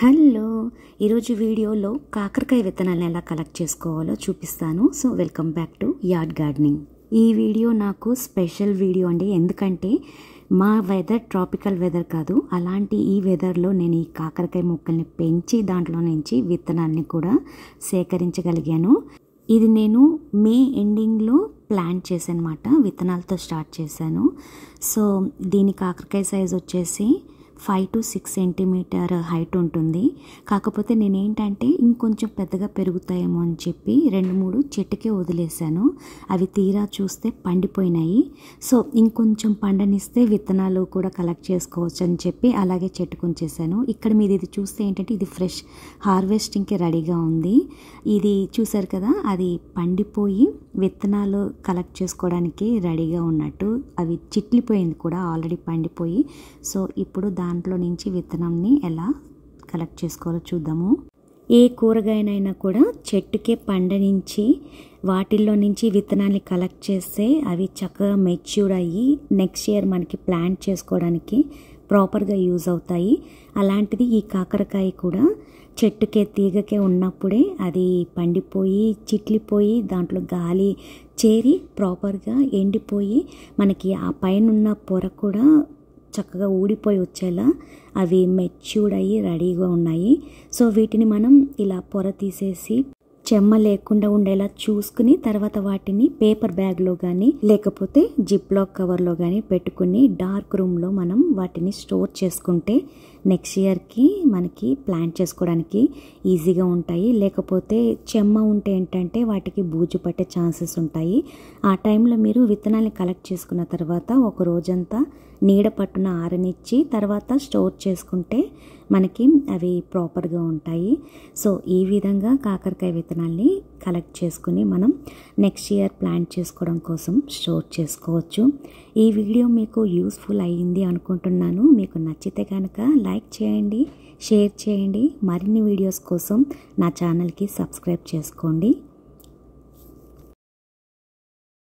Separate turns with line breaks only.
hello ఈరోజు వీడియోలో కాకరకాయ విత్తనాలను ఎలా కలెక్ట్ చేసుకోవాలో చూపిస్తాను so welcome back to yard gardening ఈ వీడియో నాకు స్పెషల్ వీడియో అండి ఎందుకంటే మా వెదర్ ట్రాపికల్ వెదర్ కాదు అలాంటి ఈ వెదర్లో నేను ఈ కాకరకాయ మొక్కల్ని పెంచి దాంట్లో నుంచి విత్తనాన్ని కూడా సేకరించగలిగాను ఇది నేను మే ఎండింగ్లో ప్లాంట్ చేశాను అనమాట విత్తనాలతో స్టార్ట్ చేశాను సో దీని కాకరకాయ సైజ్ వచ్చేసి five to six centimetre height ఉంటుంది కాకపోతే నేనేంటంటే ఇంకొంచెం పెద్దగా పెరుగుతాయేమో అని చెప్పి రెండు మూడు చెట్టుకే వదిలేశాను అవి తీరా చూస్తే పండిపోయినాయి సో ఇంకొంచెం పండనిస్తే విత్తనాలు కూడా కలెక్ట్ చేసుకోవచ్చు అని చెప్పి అలాగే ఉంచేసాను ఇక్కడ మీరు ఇది చూస్తే ఏంటంటే ఇది ఫ్రెష్ హార్వెస్టింగ్కి రెడీగా ఉంది ఇది చూసారు కదా అది పండిపోయి విత్తనాలు కలెక్ట్ చేసుకోవడానికి రెడీగా ఉన్నట్టు అవి చిట్లిపోయింది కూడా ఆల్రెడీ పండిపోయి సో ఇప్పుడు దాని దాంట్లో నుంచి విత్తనంని ఎలా కలెక్ట్ చేసుకోవాలో చూద్దాము ఏ కూరగాయనైనా కూడా చెట్టుకే పండ నుంచి వాటిల్లో నుంచి విత్తనాన్ని కలెక్ట్ చేస్తే అవి చక్కగా మెచ్యూర్ అయ్యి నెక్స్ట్ ఇయర్ మనకి ప్లాంట్ చేసుకోవడానికి ప్రాపర్గా యూజ్ అవుతాయి అలాంటిది ఈ కాకరకాయ కూడా చెట్టుకే తీగకే ఉన్నప్పుడే అది పండిపోయి చిట్లిపోయి దాంట్లో గాలి చేరి ప్రాపర్గా ఎండిపోయి మనకి ఆ పైన ఉన్న పొర కూడా చక్కగా ఊడిపోయి వచ్చేలా అవి మెచ్యూర్డ్ అయ్యి రెడీగా ఉన్నాయి సో వీటిని మనం ఇలా పొర తీసేసి చెమ్మ లేకుండా ఉండేలా చూసుకుని తర్వాత వాటిని పేపర్ బ్యాగ్లో కానీ లేకపోతే జిప్ లాక్ కవర్లో కానీ పెట్టుకుని డార్క్ రూమ్లో మనం వాటిని స్టోర్ చేసుకుంటే నెక్స్ట్ ఇయర్కి మనకి ప్లాన్ చేసుకోవడానికి ఈజీగా ఉంటాయి లేకపోతే చెమ్మ ఉంటే ఏంటంటే వాటికి బూజు పట్టే ఛాన్సెస్ ఉంటాయి ఆ టైంలో మీరు విత్తనాన్ని కలెక్ట్ చేసుకున్న తర్వాత ఒక రోజంతా నీడ పట్టున ఆరనిచ్చి తర్వాత స్టోర్ చేసుకుంటే మనకి అవి ప్రాపర్గా ఉంటాయి సో ఈ విధంగా కాకరకాయ విత్తనాల్ని కలెక్ట్ చేసుకుని మనం నెక్స్ట్ ఇయర్ ప్లాంట్ చేసుకోవడం కోసం స్టోర్ చేసుకోవచ్చు ఈ వీడియో మీకు యూస్ఫుల్ అయ్యింది అనుకుంటున్నాను మీకు నచ్చితే కనుక లైక్ చేయండి షేర్ చేయండి మరిన్ని వీడియోస్ కోసం నా ఛానల్కి సబ్స్క్రైబ్ చేసుకోండి